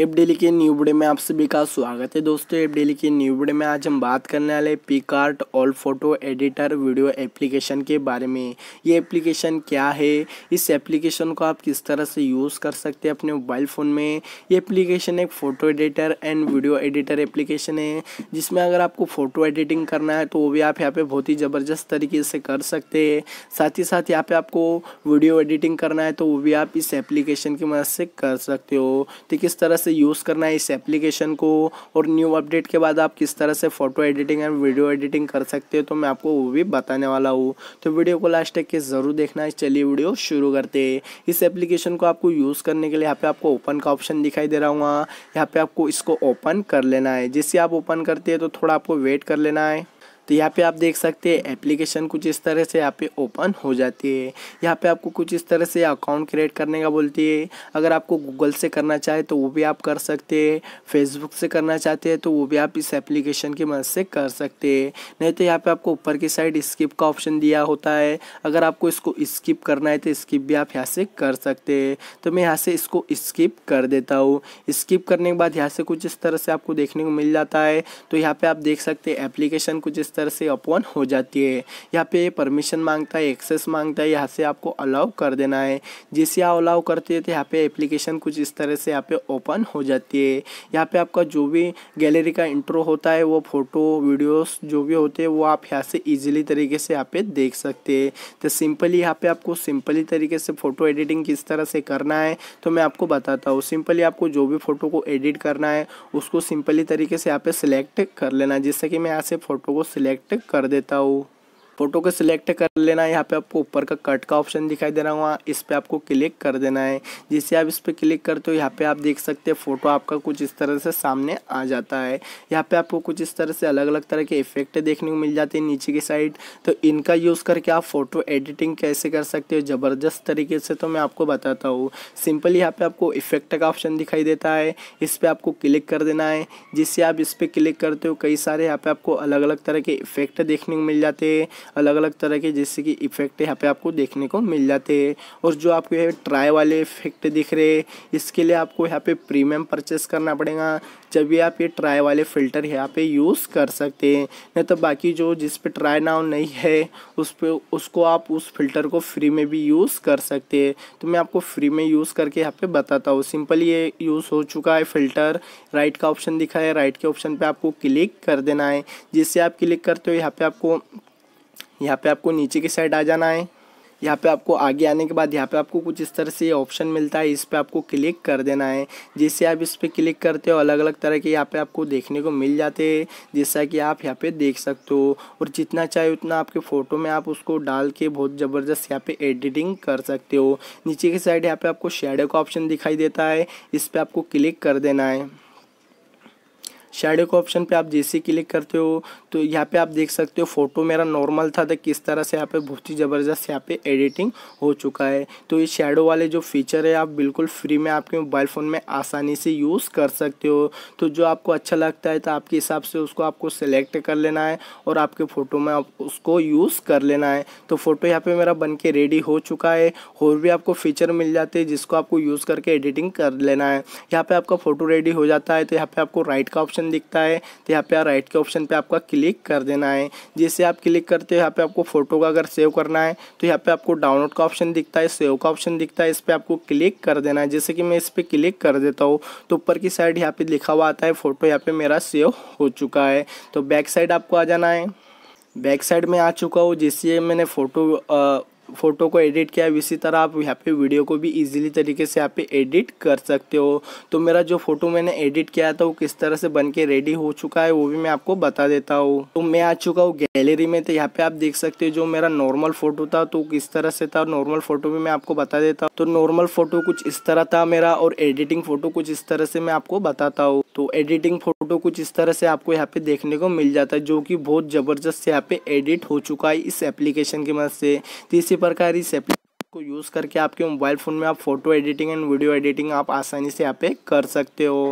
app daily के new video में आप सभी का स्वागत है दोस्तों एप डेली के न्यू बुडे में आज हम बात करने वाले PicsArt all photo editor video application के बारे में ये एप्लीकेशन क्या है इस एप्लीकेशन को आप किस तरह से यूज़ कर सकते हैं अपने मोबाइल फ़ोन में ये एप्लीकेशन एक photo editor and video editor application है जिसमें अगर आपको फ़ोटो एडिटिंग करना है तो वो भी आप यहाँ पर बहुत ही ज़बरदस्त तरीके से कर सकते हैं साथ ही साथ यहाँ पर आपको वीडियो एडिटिंग करना है तो वो भी आप इस एप्लीकेशन की मदद से कर सकते हो तो किस तरह से यूज़ करना है इस एप्लीकेशन को और न्यू अपडेट के बाद आप किस तरह से photo editing and video editing कर सकते हो तो मैं आपको वो भी बताने वाला हूँ तो वीडियो को लास्ट तक के ज़रूर देखना है चलिए वीडियो शुरू करते इस एप्लीकेशन को आपको यूज़ करने के लिए यहाँ पर आपको ओपन का ऑप्शन दिखाई दे रहा हूँ यहाँ पर आपको इसको ओपन कर लेना है जिससे आप ओपन करते हैं तो थोड़ा आपको वेट कर लेना है तो यहाँ पे आप देख सकते हैं एप्लीकेशन कुछ इस तरह से यहाँ पे ओपन हो जाती है यहाँ पे आपको कुछ इस तरह से अकाउंट क्रिएट करने का बोलती है अगर आपको गूगल से करना चाहे तो वो भी आप कर सकते हैं फेसबुक से करना चाहते हैं तो वो भी आप इस एप्लीकेशन की मदद से कर सकते हैं नहीं तो यहाँ पे आपको ऊपर की साइड स्किप का ऑप्शन दिया होता है अगर आपको इसको स्किप करना है तो स्किप भी आप यहाँ से कर सकते हैं तो मैं यहाँ से इसको स्किप कर देता हूँ स्किप करने के बाद यहाँ से कुछ इस तरह से आपको देखने को मिल जाता है तो यहाँ पर आप देख सकते हैं एप्लीकेशन कुछ इस तरह से अपॉन हो जाती है यहाँ पे परमिशन मांगता है एक्सेस मांगता है यहाँ से आपको अलाउ कर देना है जैसे आप अलाउ करते हैं तो यहाँ पे एप्लीकेशन कुछ इस तरह से यहाँ पे ओपन हो जाती है यहाँ पे आपका जो भी गैलरी का इंट्रो होता है वो फ़ोटो वीडियोस जो भी होते हैं वो आप यहाँ से ईजिली तरीके से यहाँ पे देख सकते हैं तो सिंपली यहाँ पे आपको सिंपली तरीके से फ़ोटो एडिटिंग किस तरह से करना है तो मैं आपको बताता हूँ सिंपली आपको जो भी फ़ोटो को एडिट करना है उसको सिंपली तरीके से यहाँ पे सिलेक्ट कर लेना जिससे कि मैं यहाँ से फ़ोटो को सिलेक्ट कर देता हूँ फ़ोटो को सिलेक्ट कर लेना है यहाँ पे आपको ऊपर का कट का ऑप्शन दिखाई दे रहा हूँ इस पर आपको क्लिक कर देना है जिससे आप इस पर क्लिक करते हो यहाँ पे आप देख सकते हैं फ़ोटो आपका कुछ इस तरह से सामने आ जाता है यहाँ पे आपको कुछ इस तरह से अलग अलग तरह के इफेक्ट देखने को मिल जाते हैं नीचे की साइड तो इनका यूज़ करके आप फ़ोटो एडिटिंग कैसे कर सकते हो ज़बरदस्त तरीके से तो मैं आपको बताता हूँ सिंपल यहाँ पर आपको इफेक्ट का ऑप्शन दिखाई देता है इस पर आपको क्लिक कर देना है जिससे आप इस पर क्लिक करते हो कई सारे यहाँ पर आपको अलग अलग तरह के इफेक्ट देखने को मिल जाते हैं अलग अलग तरह के जैसे कि इफेक्ट यहाँ पे आपको देखने को मिल जाते हैं और जो आपको यहाँ ट्राई वाले इफेक्ट दिख रहे हैं इसके लिए आपको यहाँ पे प्रीमियम परचेस करना पड़ेगा जब भी आप ये ट्राई वाले फ़िल्टर यहाँ पे यूज़ कर सकते हैं नहीं तो बाकी जो जिस पे ट्राई नाउ नहीं है उस पर उसको आप उस फिल्टर को फ्री में भी यूज़ कर सकते हैं तो मैं आपको फ्री में यूज़ करके यहाँ पे बताता हूँ सिंपल ये यूज़ हो चुका है फ़िल्टर राइट का ऑप्शन दिखा है राइट के ऑप्शन पर आपको क्लिक कर देना है जिससे आप क्लिक करते हो यहाँ पर आपको यहाँ पे आपको नीचे की साइड आ जाना है यहाँ पे आपको आगे आने के बाद यहाँ पे आपको कुछ इस तरह से ऑप्शन मिलता है इस पर आपको क्लिक कर देना है जैसे आप इस पर क्लिक करते हो अलग अलग तरह के यहाँ पे आपको देखने को मिल जाते हैं जैसा कि आप यहाँ पे देख सकते हो और जितना चाहे उतना आपके फ़ोटो में आप उसको डाल के बहुत ज़बरदस्त यहाँ पे एडिटिंग कर सकते हो नीचे की साइड यहाँ पर आपको शेडो का ऑप्शन दिखाई देता है इस पर आपको क्लिक कर देना है शेडो के ऑप्शन पे आप जैसे क्लिक करते हो तो यहाँ पे आप देख सकते हो फोटो मेरा नॉर्मल था तो किस तरह से यहाँ पे बहुत ही ज़बरदस्त यहाँ पे एडिटिंग हो चुका है तो ये शेडो वाले जो फीचर है आप बिल्कुल फ्री में आपके मोबाइल फ़ोन में आसानी से यूज़ कर सकते हो तो जो आपको अच्छा लगता है तो आपके हिसाब से उसको आपको सेलेक्ट कर लेना है और आपके फ़ोटो में आप उसको यूज़ कर लेना है तो फ़ोटो यहाँ पर मेरा बन के रेडी हो चुका है और भी आपको फीचर मिल जाते हैं जिसको आपको यूज़ करके एडिटिंग कर लेना है यहाँ पर आपका फ़ोटो रेडी हो जाता है तो यहाँ पर आपको राइट का ऑप्शन दिखता है तो यहाँ पे राइट के ऑप्शन पे आपका क्लिक कर देना है जैसे आप क्लिक करते हो यहाँ पे आपको फोटो का अगर सेव करना है तो यहाँ पे आपको डाउनलोड का ऑप्शन दिखता है सेव का ऑप्शन दिखता है इस पर आपको क्लिक कर देना है जैसे कि मैं इस पर क्लिक कर देता हूँ तो ऊपर की साइड यहाँ पे लिखा हुआ आता है फोटो यहाँ पे मेरा सेव हो चुका है तो बैक साइड आपको आ जाना है बैक साइड में आ चुका हूँ जिससे मैंने फ़ोटो फ़ोटो को एडिट किया है इसी तरह आप यहाँ पे वीडियो को भी इजीली तरीके से यहाँ पे एडिट कर सकते हो तो मेरा जो फ़ोटो मैंने एडिट किया था तो वो किस तरह से बन के रेडी हो चुका है वो भी मैं आपको बता देता हूँ तो मैं आ चुका हूँ गैलरी में तो यहाँ पे आप देख सकते हो जो मेरा नॉर्मल फ़ोटो था तो किस तरह से था नॉर्मल फ़ोटो भी मैं आपको बता देता हूँ तो नॉर्मल फ़ोटो कुछ इस तरह था मेरा और एडिटिंग फ़ोटो कुछ इस तरह से मैं आपको बताता हूँ तो एडिटिंग फ़ोटो कुछ इस तरह से आपको यहाँ पे देखने को मिल जाता है जो कि बहुत ज़बरदस्त यहाँ पे एडिट हो चुका है इस एप्लीकेशन की मदद से तो इसी प्रकार इस एप्लीकेशन को यूज़ करके आपके मोबाइल फ़ोन में आप photo editing and video editing आप आसानी से यहाँ पे कर सकते हो